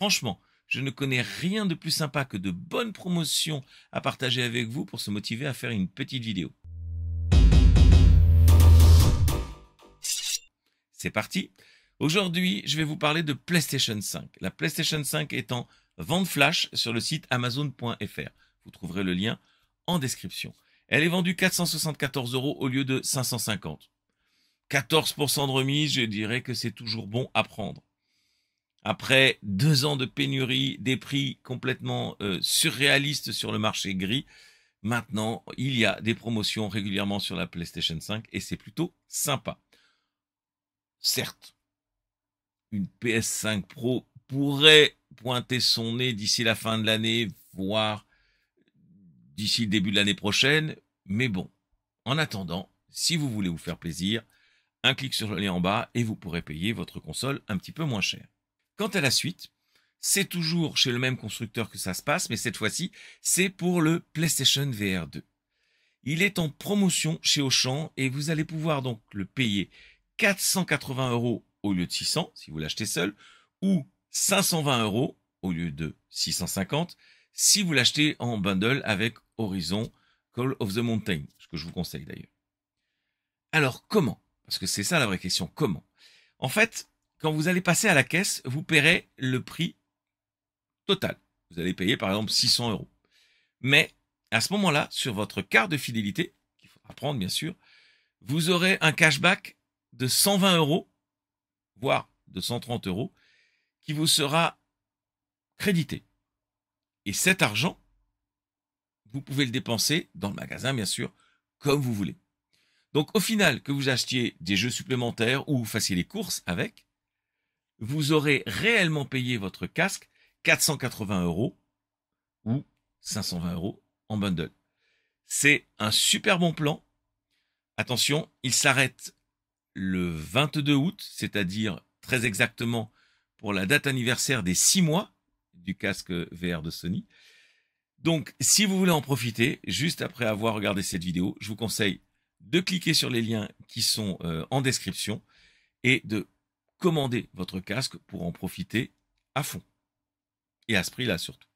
Franchement, je ne connais rien de plus sympa que de bonnes promotions à partager avec vous pour se motiver à faire une petite vidéo. C'est parti Aujourd'hui, je vais vous parler de PlayStation 5. La PlayStation 5 est en vente flash sur le site amazon.fr. Vous trouverez le lien en description. Elle est vendue 474 euros au lieu de 550. 14% de remise, je dirais que c'est toujours bon à prendre après deux ans de pénurie, des prix complètement euh, surréalistes sur le marché gris, maintenant il y a des promotions régulièrement sur la PlayStation 5 et c'est plutôt sympa. Certes, une PS5 Pro pourrait pointer son nez d'ici la fin de l'année, voire d'ici le début de l'année prochaine, mais bon, en attendant, si vous voulez vous faire plaisir, un clic sur le lien en bas et vous pourrez payer votre console un petit peu moins cher. Quant à la suite, c'est toujours chez le même constructeur que ça se passe, mais cette fois-ci, c'est pour le PlayStation VR 2. Il est en promotion chez Auchan et vous allez pouvoir donc le payer 480 euros au lieu de 600 si vous l'achetez seul, ou 520 euros au lieu de 650 si vous l'achetez en bundle avec Horizon Call of the Mountain, ce que je vous conseille d'ailleurs. Alors comment Parce que c'est ça la vraie question, comment En fait, quand vous allez passer à la caisse, vous paierez le prix total. Vous allez payer par exemple 600 euros. Mais à ce moment-là, sur votre carte de fidélité, qu'il faudra prendre bien sûr, vous aurez un cashback de 120 euros, voire de 130 euros, qui vous sera crédité. Et cet argent, vous pouvez le dépenser dans le magasin, bien sûr, comme vous voulez. Donc au final, que vous achetiez des jeux supplémentaires ou fassiez les courses avec, vous aurez réellement payé votre casque 480 euros ou 520 euros en bundle. C'est un super bon plan. Attention, il s'arrête le 22 août, c'est-à-dire très exactement pour la date anniversaire des 6 mois du casque VR de Sony. Donc, si vous voulez en profiter, juste après avoir regardé cette vidéo, je vous conseille de cliquer sur les liens qui sont euh, en description et de commandez votre casque pour en profiter à fond. Et à ce prix-là surtout.